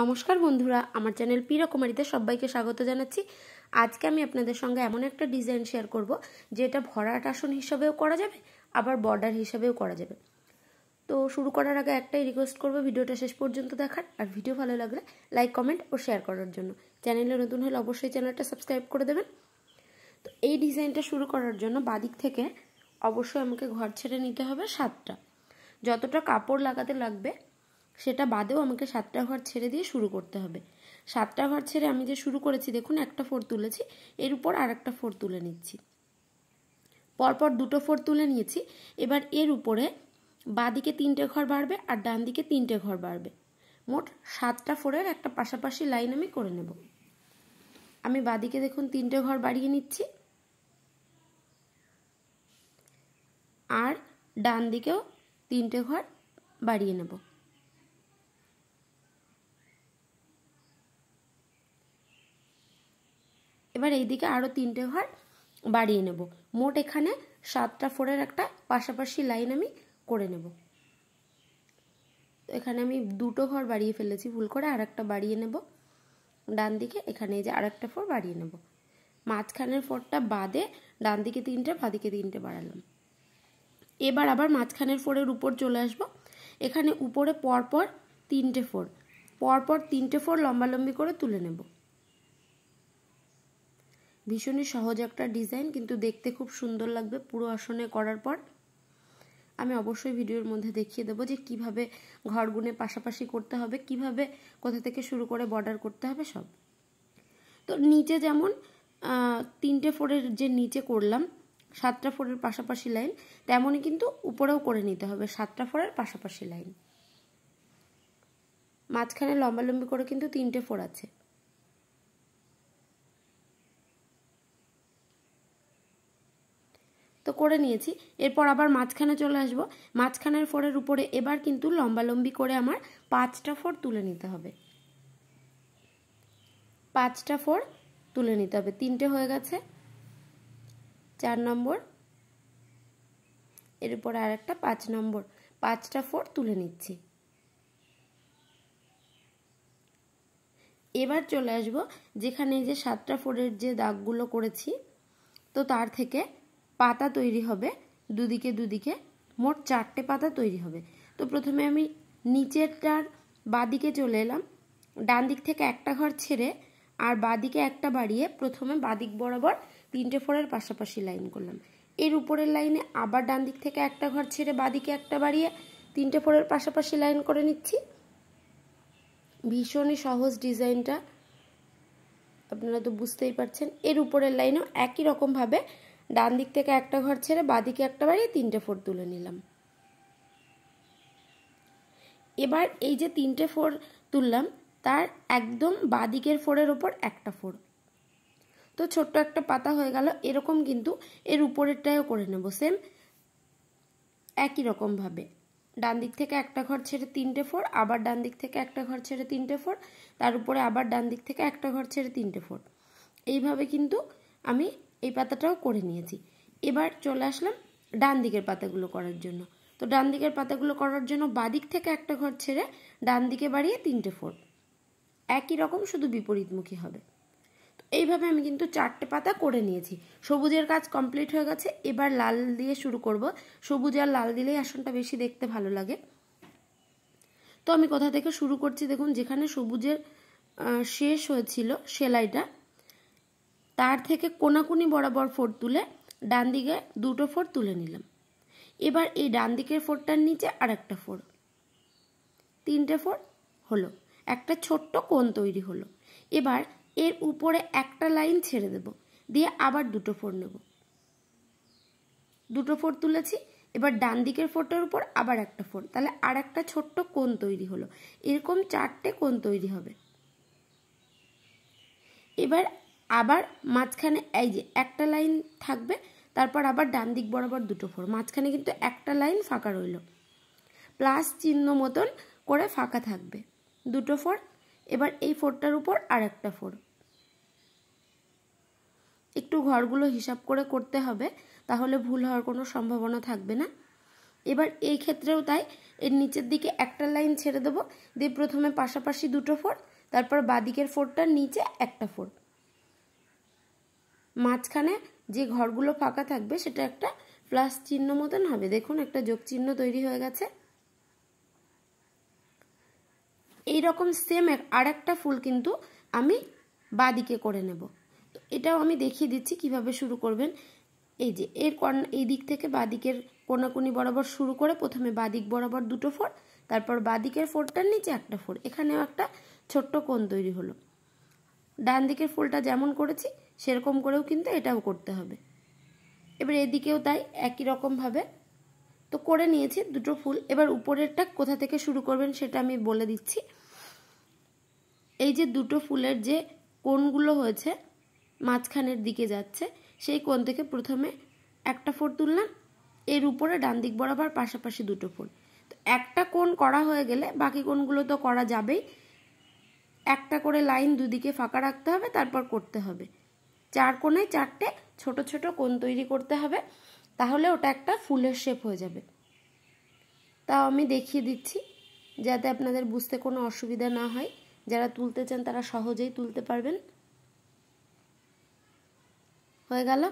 নমস্কার বন্ধুরা আমার চ্যানেল পিরকুমারিতে সবাইকে স্বাগত জানাচ্ছি আজকে আমি আপনাদের সঙ্গে এমন একটা ডিজাইন শেয়ার করব যেটা ভরাট আসন হিসাবেও করা যাবে আবার বর্ডার হিসাবেও করা যাবে তো শুরু করার আগে একটাই রিকোয়েস্ট করবো ভিডিওটা শেষ পর্যন্ত দেখার আর ভিডিও ভালো লাগলে লাইক কমেন্ট ও শেয়ার করার জন্য চ্যানেলে নতুন হলে অবশ্যই চ্যানেলটা সাবস্ক্রাইব করে দেবেন তো এই ডিজাইনটা শুরু করার জন্য বাদিক থেকে অবশ্যই আমাকে ঘর ছেড়ে নিতে হবে সাতটা যতটা কাপড় লাগাতে লাগবে সেটা বাদেও আমাকে সাতটা ঘর ছেড়ে দিয়ে শুরু করতে হবে সাতটা ঘর ছেড়ে আমি যে শুরু করেছি দেখুন একটা ফোর তুলেছি এর উপর আর একটা ফোর তুলে নিচ্ছি পরপর দুটো ফোর তুলে নিয়েছি এবার এর উপরে বাঁদিকে তিনটে ঘর বাড়বে আর ডান দিকে তিনটে ঘর বাড়বে মোট সাতটা ফোরের একটা পাশাপাশি লাইন আমি করে নেব আমি বাঁদিকে দেখুন তিনটে ঘর বাড়িয়ে নিচ্ছি আর ডান দিকেও তিনটে ঘর বাড়িয়ে নেব এইদিকে আরও তিনটে ঘর বাড়িয়ে নেব মোট এখানে সাতটা ফোরের একটা পাশাপাশি লাইন আমি করে নেব এখানে আমি দুটো ঘর বাড়িয়ে ফেলেছি ভুল করে আর একটা বাড়িয়ে নেব ডান দিকে এখানে যে আর একটা ফোর বাড়িয়ে নেব মাঝখানের ফোরটা বাদে ডান দিকে তিনটে বাদিকে তিনটে বাড়ালাম এবার আবার মাঝখানের ফোরের উপর চলে আসব এখানে উপরে পরপর তিনটে ফোর পরপর তিনটে ফোর লম্বালম্বি করে তুলে নেবো ভীষণই সহজ একটা ডিজাইন কিন্তু দেখতে খুব সুন্দর লাগবে পুরো আসনে করার পর আমি অবশ্যই ভিডিওর মধ্যে দেখিয়ে দেবো যে কিভাবে ঘর গুনে পাশাপাশি করতে হবে কিভাবে কোথা থেকে শুরু করে বর্ডার করতে হবে সব তো নিচে যেমন তিনটে ফোরের যে নিচে করলাম সাতটা ফোরের পাশাপাশি লাইন তেমনই কিন্তু উপরেও করে নিতে হবে সাতটা ফোরের পাশাপাশি লাইন মাঝখানে লম্বালম্বি করে কিন্তু তিনটে ফোর আছে তো করে নিয়েছি এরপর আবার মাঝখানে চলে আসব মাঝখানের ফোরের উপরে এবার কিন্তু লম্বালম্বি করে আমার পাঁচটা ফোর তুলে নিতে হবে পাঁচটা ফোর তুলে নিতে হবে তিনটে হয়ে গেছে চার নম্বর এর উপরে আর একটা পাঁচ নম্বর পাঁচটা ফোর তুলে নিচ্ছি এবার চলে আসব যেখানে যে সাতটা ফোরের যে দাগগুলো করেছি তো তার থেকে পাতা তৈরি হবে দুদিকে দুদিকে মোট চারটে পাতা তৈরি হবে তো প্রথমে আমি নিচেরটার বাদিকে চলে এলাম ডান দিক থেকে একটা ঘর ছেড়ে আর বাদিকে একটা বাড়িয়ে প্রথমে বাদিক বরাবর তিনটে ফোরের পাশাপাশি লাইন করলাম এর উপরের লাইনে আবার ডান দিক থেকে একটা ঘর ছেড়ে বাদিকে একটা বাড়িয়ে তিনটে ফোরের পাশাপাশি লাইন করে নিচ্ছি ভীষণই সহজ ডিজাইনটা আপনারা তো বুঝতেই পারছেন এর উপরের লাইনেও একই রকমভাবে ডান দিক থেকে একটা ঘর ছেড়ে বাঁদিকে একটা বাড়ি তিনটে ফোর তুলে নিলাম এবার এই যে তিনটে ফোর তুললাম তার একদম দিকের ফোরের ওপর একটা ফোর তো ছোট্ট একটা পাতা হয়ে গেল এরকম কিন্তু এর উপরেরটাও করে নেব সেম একই রকমভাবে ডান দিক থেকে একটা ঘর ছেড়ে তিনটে ফোর আবার ডান দিক থেকে একটা ঘর ছেড়ে তিনটে ফোর তার উপরে আবার ডান দিক থেকে একটা ঘর ছেড়ে তিনটে ফোর এইভাবে কিন্তু আমি এই পাতাটাও করে নিয়েছি এবার চলে আসলাম ডান দিকের পাতাগুলো করার জন্য তো ডান দিকের পাতাগুলো করার জন্য বাদিক থেকে একটা ঘর ছেড়ে ডান দিকে বাড়িয়ে তিনটে ফোর একই রকম শুধু বিপরীতমুখী হবে তো এইভাবে আমি কিন্তু চারটে পাতা করে নিয়েছি সবুজের কাজ কমপ্লিট হয়ে গেছে এবার লাল দিয়ে শুরু করব সবুজ আর লাল দিলেই আসনটা বেশি দেখতে ভালো লাগে তো আমি কোথা থেকে শুরু করছি দেখুন যেখানে সবুজের শেষ হয়েছিল সেলাইটা তার থেকে কোনাকুনি বরাবর ফোর তুলে ডান দিকে দুটো ফোর তুলে নিলাম এবার এই ডান দিকের ফোরটার নিচে আর একটা ফোর তিনটে ফোর হলো একটা ছোট্ট কোণ তৈরি হলো এবার এর উপরে একটা লাইন ছেড়ে দেব দিয়ে আবার দুটো ফোর নেব দুটো ফোর তুলেছি এবার ডান দিকের ফোরটার উপর আবার একটা ফোর তাহলে আর একটা ছোট্ট কোণ তৈরি হলো এরকম চারটে কোণ তৈরি হবে এবার আবার মাঝখানে এই যে একটা লাইন থাকবে তারপর আবার ডান দিক বরাবর দুটো ফোর মাঝখানে কিন্তু একটা লাইন ফাঁকা রইল প্লাস চিহ্ন মতন করে ফাঁকা থাকবে দুটো ফোর এবার এই ফোরটার উপর আর একটা ফোর একটু ঘরগুলো হিসাব করে করতে হবে তাহলে ভুল হওয়ার কোনো সম্ভাবনা থাকবে না এবার এই ক্ষেত্রেও তাই এর নিচের দিকে একটা লাইন ছেড়ে দেবো দিয়ে প্রথমে পাশাপাশি দুটো ফোর তারপর বাদিকের ফোরটার নিচে একটা ফোর মাঝখানে যে ঘরগুলো ফাঁকা থাকবে সেটা একটা প্লাস চিহ্ন মতন হবে দেখুন একটা যোগ চিহ্ন তৈরি হয়ে গেছে এইরকম সেম আর একটা ফুল কিন্তু আমি বাদিকে করে নেব এটাও আমি দেখিয়ে দিচ্ছি কিভাবে শুরু করবেন এই যে এর এই দিক থেকে বাদিকের কোনাকুনি বরাবর শুরু করে প্রথমে বাদিক বরাবর দুটো ফোর তারপর বাদিকের ফোরটার নিচে একটা ফোর এখানেও একটা ছোট্ট কোণ তৈরি হলো ডান দিকের ফুলটা যেমন করেছি সেরকম করেও কিন্তু এটাও করতে হবে এবার এদিকেও তাই একই রকমভাবে তো করে নিয়েছি দুটো ফুল এবার উপরেরটা কোথা থেকে শুরু করবেন সেটা আমি বলে দিচ্ছি এই যে দুটো ফুলের যে কোণগুলো হয়েছে মাঝখানের দিকে যাচ্ছে সেই কোণ থেকে প্রথমে একটা ফোর তুললাম এর উপরে ডান দিক বরাবর পাশাপাশি দুটো ফুল তো একটা কোণ করা হয়ে গেলে বাকি কোনগুলো তো করা যাবেই একটা করে লাইন দুদিকে ফাঁকা রাখতে হবে তারপর করতে হবে চার কোণে চারটে ছোট ছোট কোণ তৈরি করতে হবে তাহলে ওটা একটা ফুলের শেপ হয়ে যাবে তাও আমি দেখিয়ে দিচ্ছি যাতে আপনাদের বুঝতে কোনো অসুবিধা না হয় যারা তুলতে চান তারা সহজেই তুলতে পারবেন হয়ে গেল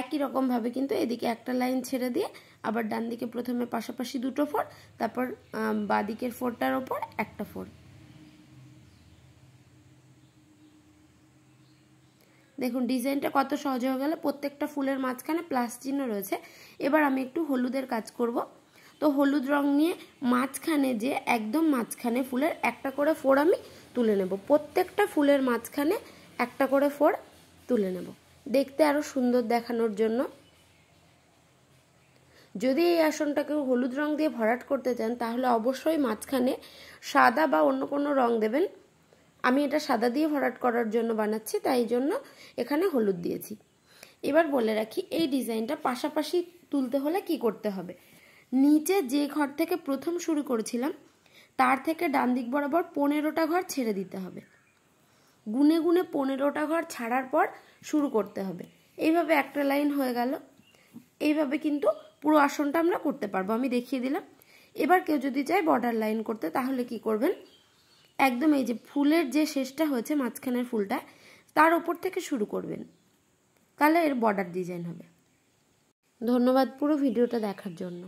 একই রকমভাবে কিন্তু এদিকে একটা লাইন ছেড়ে দিয়ে আবার ডান দিকে প্রথমে পাশাপাশি দুটো ফোর তারপর বাঁদিকের ফোরটার ওপর একটা ফোর দেখুন ডিজাইনটা কত সহজ হয়ে গেল প্রত্যেকটা ফুলের মাঝখানে প্লাস চিহ্ন রয়েছে এবার আমি একটু হলুদের কাজ করব তো হলুদ রং নিয়ে মাঝখানে যে একদম মাঝখানে ফুলের একটা করে ফোড় আমি তুলে নেব প্রত্যেকটা ফুলের মাঝখানে একটা করে ফোড় তুলে নেব দেখতে আরও সুন্দর দেখানোর জন্য যদি এই আসনটাকে হলুদ রং দিয়ে ভরাট করতে চান তাহলে অবশ্যই মাঝখানে সাদা বা অন্য কোনো রং দেবেন আমি এটা সাদা দিয়ে ভরাট করার জন্য বানাচ্ছি তাই জন্য এখানে হলুদ দিয়েছি এবার বলে রাখি এই ডিজাইনটা পাশাপাশি তুলতে হলে কি করতে হবে নিচে যে ঘর থেকে প্রথম শুরু করেছিলাম তার থেকে ডান দিক বরাবর পনেরোটা ঘর ছেড়ে দিতে হবে গুনে গুনে পনেরোটা ঘর ছাড়ার পর শুরু করতে হবে এইভাবে একটা লাইন হয়ে গেল এইভাবে কিন্তু পুরো আসনটা আমরা করতে পারবো আমি দেখিয়ে দিলাম এবার কেউ যদি চায় বর্ডার লাইন করতে তাহলে কি করবেন একদম এই যে ফুলের যে শেষটা হয়েছে মাঝখানের ফুলটা তার ওপর থেকে শুরু করবেন তাহলে এর বর্ডার ডিজাইন হবে ধন্যবাদ পুরো ভিডিওটা দেখার জন্য